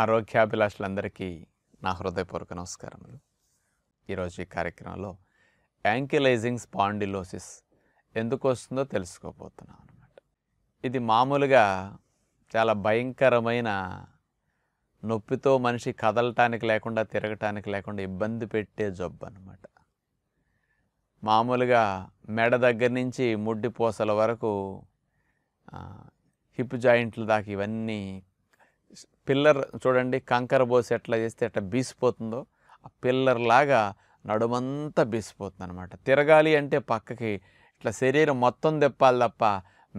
ఆరోగ్యాభిలాషులందరికీ నా హృదయపూర్వక నమస్కారములు ఈరోజు ఈ కార్యక్రమంలో యాంకిలైజింగ్ స్పాండిలోసిస్ ఎందుకు వస్తుందో తెలుసుకోబోతున్నాం అనమాట ఇది మామూలుగా చాలా భయంకరమైన నొప్పితో మనిషి కదలటానికి లేకుండా తిరగటానికి లేకుండా ఇబ్బంది పెట్టే జబ్బు అనమాట మామూలుగా మెడ దగ్గర నుంచి ముడ్డి పూసల వరకు హిప్ జాయింట్ల దాకా ఇవన్నీ పిల్లర్ చూడండి కంకర బోసి ఎట్లా చేస్తే ఎట్లా బీసిపోతుందో ఆ పిల్లర్ లాగా నడుమంతా బీసిపోతుంది అనమాట తిరగాలి అంటే పక్కకి ఇట్లా శరీరం మొత్తం తెప్పాలి తప్ప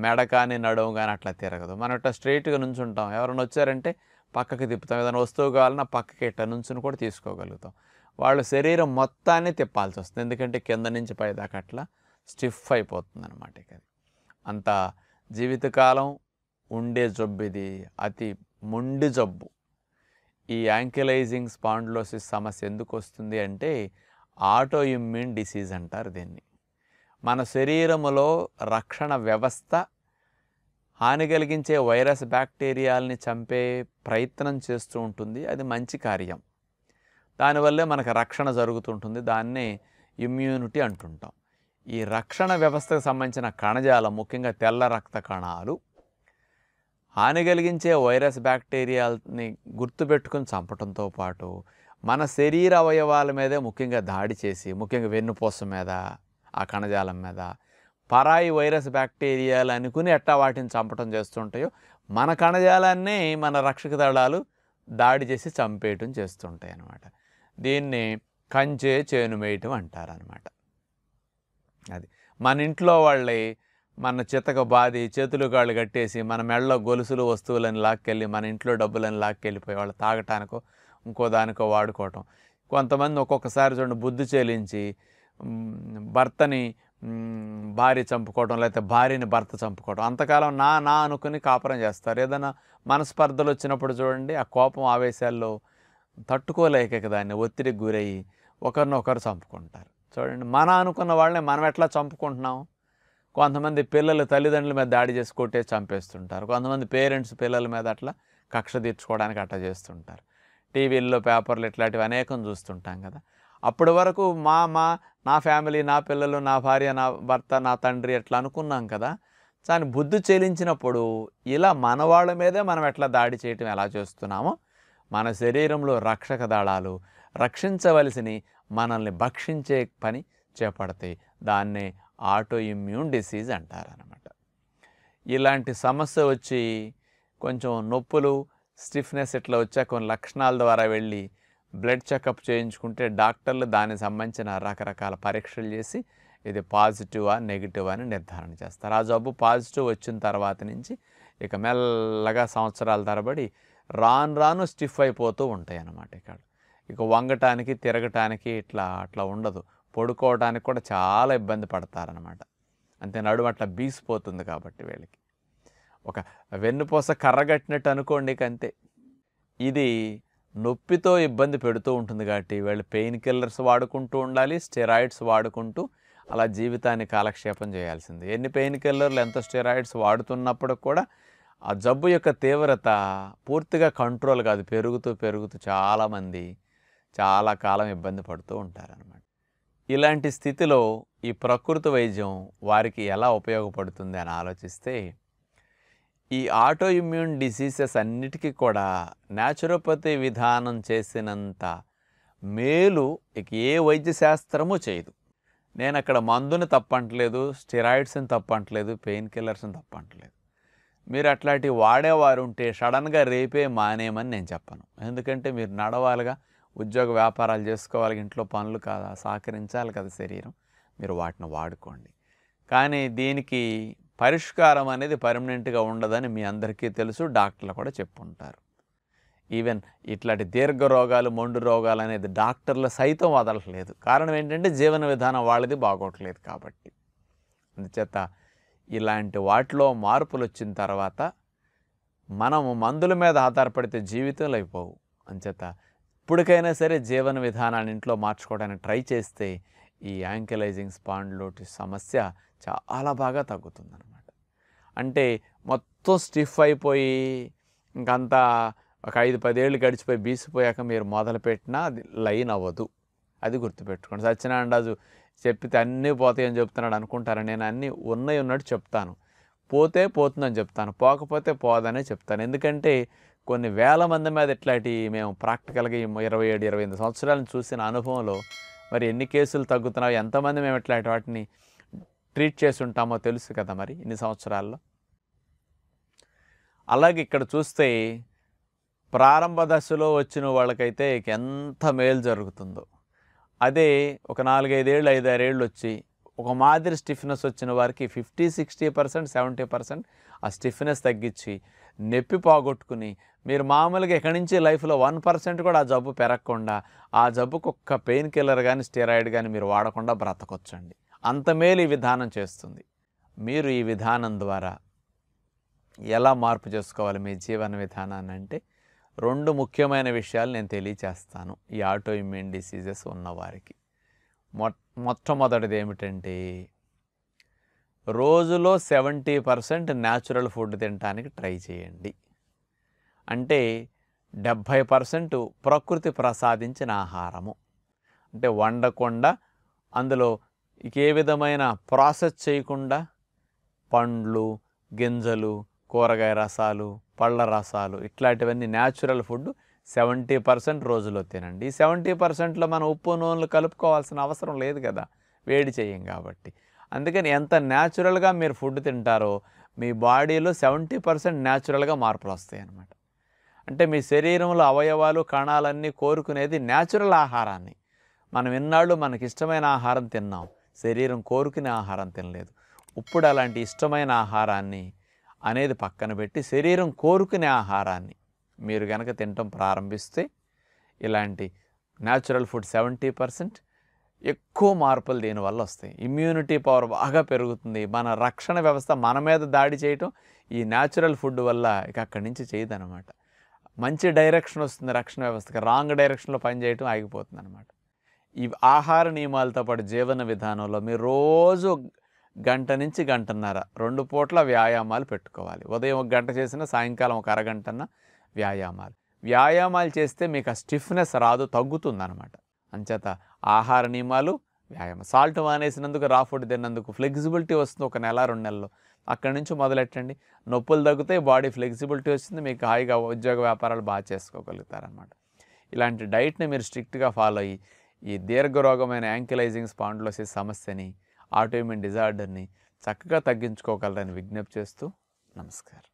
మెడ కానీ నడుము కానీ అట్లా తిరగదు మనం ఇట్లా స్ట్రైట్గా నుంచుంటాం ఎవరైనా వచ్చారంటే పక్కకి తిప్పుతాం ఏదైనా వస్తువు కావాలన్నా పక్కకి ఇట్లా నుంచుని కూడా తీసుకోగలుగుతాం వాళ్ళు శరీరం మొత్తాన్ని తిప్పాల్సి వస్తుంది ఎందుకంటే కింద నుంచి పైదాకా అట్లా స్టిఫ్ అయిపోతుంది అనమాట ఇక అంత జీవితకాలం ఉండే జొబ్బిది అతి మొండి జబ్బు ఈ యాంకిలైజింగ్ స్పాండ్లోసిస్ సమస్య ఎందుకు వస్తుంది అంటే ఆటో ఇమ్యూన్ డిసీజ్ అంటారు దీన్ని మన శరీరములో రక్షణ వ్యవస్థ హాని కలిగించే వైరస్ బ్యాక్టీరియాల్ని చంపే ప్రయత్నం చేస్తూ ఉంటుంది అది మంచి కార్యం దానివల్లే మనకు రక్షణ జరుగుతుంటుంది దాన్నే ఇమ్యూనిటీ అంటుంటాం ఈ రక్షణ వ్యవస్థకు సంబంధించిన కణజాలం ముఖ్యంగా తెల్ల రక్త కణాలు హాని కలిగించే వైరస్ బ్యాక్టీరియాని గుర్తుపెట్టుకుని చంపటంతో పాటు మన శరీర అవయవాల మీదే ముఖ్యంగా దాడి చేసి ముఖ్యంగా వెన్నుపూస మీద ఆ కణజాలం మీద పరాయి వైరస్ బ్యాక్టీరియాలు అనుకుని ఎట్టా వాటిని చంపటం చేస్తుంటాయో మన కణజాలాన్ని మన రక్షక దళాలు దాడి చేసి చంపేయటం చేస్తుంటాయి అన్నమాట దీన్ని కంచే చేనుమేయటం అంటారు అంటారనమాట అది మన ఇంట్లో వాళ్ళే మన చితక బాధి చేతులు కాళ్ళు కట్టేసి మన మెళ్ళలో గొలుసులు వస్తువులను లాక్కెళ్ళి మన ఇంట్లో డబ్బులను లాక్కెళ్ళిపోయి వాళ్ళు తాగటానికో ఇంకో దానికో వాడుకోవటం కొంతమంది ఒక్కొక్కసారి చూడండి బుద్ధి చెల్లించి భర్తని భార్య చంపుకోవడం లేకపోతే భార్యని భర్త చంపుకోవడం అంతకాలం నా నా అనుకుని కాపురం చేస్తారు ఏదైనా మనస్పర్ధలు వచ్చినప్పుడు చూడండి ఆ కోపం ఆవేశాల్లో తట్టుకోలేక దాన్ని ఒత్తిడికి గురయ్యి ఒకరినొకరు చంపుకుంటారు చూడండి మన అనుకున్న వాళ్ళని మనం ఎట్లా చంపుకుంటున్నాం కొంతమంది పిల్లలు తల్లిదండ్రుల మీద దాడి చేసి కొట్టేసి చంపేస్తుంటారు కొంతమంది పేరెంట్స్ పిల్లల మీద అట్లా కక్ష తీర్చుకోవడానికి అట్ట చేస్తుంటారు టీవీల్లో పేపర్లు ఇట్లాంటివి అనేకం చూస్తుంటాం కదా అప్పటి వరకు మా మా నా ఫ్యామిలీ నా పిల్లలు నా భార్య నా భర్త నా తండ్రి ఎట్లా అనుకున్నాం కదా కానీ బుద్ధి చెలించినప్పుడు ఇలా మన వాళ్ళ మీదే మనం ఎట్లా దాడి చేయటం ఎలా చేస్తున్నామో మన శరీరంలో రక్షక దళాలు రక్షించవలసిని మనల్ని భక్షించే పని చేపడతాయి దాన్నే ఆటో ఇమ్యూన్ డిసీజ్ అంటారనమాట ఇలాంటి సమస్య వచ్చి కొంచెం నొప్పులు స్టిఫ్నెస్ ఇట్లా వచ్చా కొన్ని లక్షణాల ద్వారా వెళ్ళి బ్లడ్ చెకప్ చేయించుకుంటే డాక్టర్లు దానికి సంబంధించిన రకరకాల పరీక్షలు చేసి ఇది పాజిటివా నెగిటివ్ అని నిర్ధారణ చేస్తారు ఆ జబ్బు పాజిటివ్ వచ్చిన తర్వాత నుంచి ఇక మెల్లగా సంవత్సరాల తరబడి రాను రాను స్టిఫ్ అయిపోతూ ఉంటాయి అన్నమాట ఇక్కడ ఇక వంగటానికి తిరగటానికి ఇట్లా అట్లా ఉండదు పడుకోవడానికి కూడా చాలా ఇబ్బంది పడతారనమాట అంతే నడుము అట్లా బీసిపోతుంది కాబట్టి వీళ్ళకి ఒక వెన్నుపూస కర్రగట్టినట్టు అనుకోండి కంతే ఇది నొప్పితో ఇబ్బంది పెడుతూ ఉంటుంది కాబట్టి వీళ్ళు పెయిన్ కిల్లర్స్ వాడుకుంటూ ఉండాలి స్టెరాయిడ్స్ వాడుకుంటూ అలా జీవితాన్ని కాలక్షేపం చేయాల్సింది ఎన్ని పెయిన్ కిల్లర్లు ఎంత స్టెరాయిడ్స్ వాడుతున్నప్పుడు కూడా ఆ జబ్బు యొక్క తీవ్రత పూర్తిగా కంట్రోల్ కాదు పెరుగుతూ పెరుగుతూ చాలామంది చాలా కాలం ఇబ్బంది పడుతూ ఉంటారనమాట ఇలాంటి స్థితిలో ఈ ప్రకృతి వైద్యం వారికి ఎలా ఉపయోగపడుతుంది అని ఆలోచిస్తే ఈ ఆటో ఇమ్యూన్ డిసీజెస్ అన్నిటికీ కూడా న్యాచురోపతి విధానం చేసినంత మేలు ఇక ఏ వైద్యశాస్త్రము చేయదు నేను అక్కడ మందుని తప్పంటలేదు స్టిరాయిడ్స్ని తప్పంటలేదు పెయిన్ కిల్లర్స్ని తప్పంటలేదు మీరు అట్లాంటివి వాడేవారు ఉంటే సడన్గా రేపే మానేయమని నేను చెప్పను ఎందుకంటే మీరు నడవాలిగా ఉద్యోగ వ్యాపారాలు చేసుకోవాలి ఇంట్లో పనులు కాదా సహకరించాలి కదా శరీరం మీరు వాటిని వాడుకోండి కానీ దీనికి పరిష్కారం అనేది పర్మనెంట్గా ఉండదని మీ అందరికీ తెలుసు డాక్టర్లు కూడా చెప్పుంటారు ఈవెన్ ఇట్లాంటి దీర్ఘ రోగాలు మొండు రోగాలు అనేది డాక్టర్లు సైతం వదలట్లేదు కారణం ఏంటంటే జీవన విధానం వాళ్ళది బాగోట్లేదు కాబట్టి అందుచేత ఇలాంటి వాటిలో మార్పులు వచ్చిన తర్వాత మనము మందుల మీద ఆధారపడితే జీవితాలు అయిపోవు అంచేత ఎప్పటికైనా సరే జీవన విధానాన్ని ఇంట్లో మార్చుకోవడానికి ట్రై చేస్తే ఈ యాంకలైజింగ్ స్పాండ్లోటి సమస్య చాలా బాగా తగ్గుతుందన్నమాట అంటే మొత్తం స్టిఫ్ అయిపోయి ఇంకంతా ఒక ఐదు పదేళ్ళు గడిచిపోయి బీసిపోయాక మీరు మొదలుపెట్టినా అది లైన్ అవ్వదు అది గుర్తుపెట్టుకోండి రాజు చెప్పితే అన్నీ పోతాయని చెప్తున్నాడు అనుకుంటారా నేను అన్నీ ఉన్నాయి ఉన్నట్టు చెప్తాను పోతే పోతుందని చెప్తాను పోకపోతే పోదనే చెప్తాను ఎందుకంటే కొన్ని వేల మంది మీద ఇట్లాంటి మేము ప్రాక్టికల్గా ఇరవై ఏడు ఇరవై ఎనిమిది సంవత్సరాలను చూసిన అనుభవంలో మరి ఎన్ని కేసులు తగ్గుతున్నావు ఎంతమంది మేము ఇట్లాంటి వాటిని ట్రీట్ చేసి ఉంటామో తెలుసు కదా మరి ఇన్ని సంవత్సరాల్లో అలాగే ఇక్కడ చూస్తే ప్రారంభ దశలో వచ్చిన వాళ్ళకైతే ఎంత మేలు జరుగుతుందో అదే ఒక నాలుగైదేళ్ళు ఐదారేళ్ళు వచ్చి ఒక మాదిరి స్టిఫ్నెస్ వచ్చిన వారికి fifty sixty percent seventy percent ఆ స్టిఫ్నెస్ తగ్గించి నొప్పి పోగొట్టుకుని మీరు మామూలుగా ఎక్కడి నుంచి లైఫ్లో వన్ పర్సెంట్ కూడా ఆ జబ్బు పెరగకుండా ఆ జబ్బుకు ఒక్క పెయిన్ కిల్లర్ కానీ స్టెరాయిడ్ కానీ మీరు వాడకుండా బ్రతకొచ్చండి అంత మేలు ఈ విధానం చేస్తుంది మీరు ఈ విధానం ద్వారా ఎలా మార్పు చేసుకోవాలి మీ జీవన విధానాన్ని అంటే రెండు ముఖ్యమైన విషయాలు నేను తెలియచేస్తాను ఈ ఆటో ఇమ్యూన్ డిసీజెస్ ఉన్నవారికి మొ మొట్టమొదటిది ఏమిటంటే రోజులో సెవెంటీ పర్సెంట్ న్యాచురల్ ఫుడ్ తినడానికి ట్రై చేయండి అంటే డెబ్భై పర్సెంట్ ప్రకృతి ప్రసాదించిన ఆహారము అంటే వండకుండా అందులో ఏ విధమైన ప్రాసెస్ చేయకుండా పండ్లు గింజలు కూరగాయ రసాలు పళ్ళ రసాలు ఇట్లాంటివన్నీ న్యాచురల్ ఫుడ్ సెవెంటీ పర్సెంట్ రోజులో తినండి సెవెంటీ పర్సెంట్లో మనం ఉప్పు నూనెలు కలుపుకోవాల్సిన అవసరం లేదు కదా వేడి చేయం కాబట్టి అందుకని ఎంత న్యాచురల్గా మీరు ఫుడ్ తింటారో మీ బాడీలో సెవెంటీ పర్సెంట్ న్యాచురల్గా మార్పులు వస్తాయి అన్నమాట అంటే మీ శరీరంలో అవయవాలు కణాలన్నీ కోరుకునేది న్యాచురల్ ఆహారాన్ని మనం ఎన్నాళ్ళు మనకి ఇష్టమైన ఆహారం తిన్నాం శరీరం కోరుకునే ఆహారం తినలేదు ఇప్పుడు అలాంటి ఇష్టమైన ఆహారాన్ని అనేది పక్కన పెట్టి శరీరం కోరుకునే ఆహారాన్ని మీరు కనుక తినటం ప్రారంభిస్తే ఇలాంటి న్యాచురల్ ఫుడ్ సెవెంటీ పర్సెంట్ ఎక్కువ మార్పులు దీనివల్ల వస్తాయి ఇమ్యూనిటీ పవర్ బాగా పెరుగుతుంది మన రక్షణ వ్యవస్థ మన మీద దాడి చేయటం ఈ న్యాచురల్ ఫుడ్ వల్ల ఇక అక్కడి నుంచి చేయదనమాట మంచి డైరెక్షన్ వస్తుంది రక్షణ వ్యవస్థకి రాంగ్ డైరెక్షన్లో పనిచేయటం ఆగిపోతుంది అనమాట ఈ ఆహార నియమాలతో పాటు జీవన విధానంలో మీరు రోజు గంట నుంచి గంటన్నర రెండు పూట్ల వ్యాయామాలు పెట్టుకోవాలి ఉదయం ఒక గంట చేసిన సాయంకాలం ఒక అరగంటన్న వ్యాయామాలు వ్యాయామాలు చేస్తే మీకు ఆ స్టిఫ్నెస్ రాదు తగ్గుతుంది అనమాట అంచేత ఆహార నియమాలు వ్యాయామం సాల్ట్ మానేసినందుకు రా ఫుడ్ తిన్నందుకు ఫ్లెక్సిబిలిటీ వస్తుంది ఒక నెల రెండు నెలలు అక్కడి నుంచి మొదలెట్టండి నొప్పులు తగ్గితే బాడీ ఫ్లెక్సిబిలిటీ వస్తుంది మీకు హాయిగా ఉద్యోగ వ్యాపారాలు బాగా చేసుకోగలుగుతారనమాట ఇలాంటి డైట్ని మీరు స్ట్రిక్ట్గా ఫాలో అయ్యి ఈ దీర్ఘరోగమైన యాంకిలైజింగ్ స్పాండ్లోసిస్ సమస్యని ఆటోమిన్ డిజార్డర్ని చక్కగా తగ్గించుకోగలరని విజ్ఞప్తి చేస్తూ నమస్కారం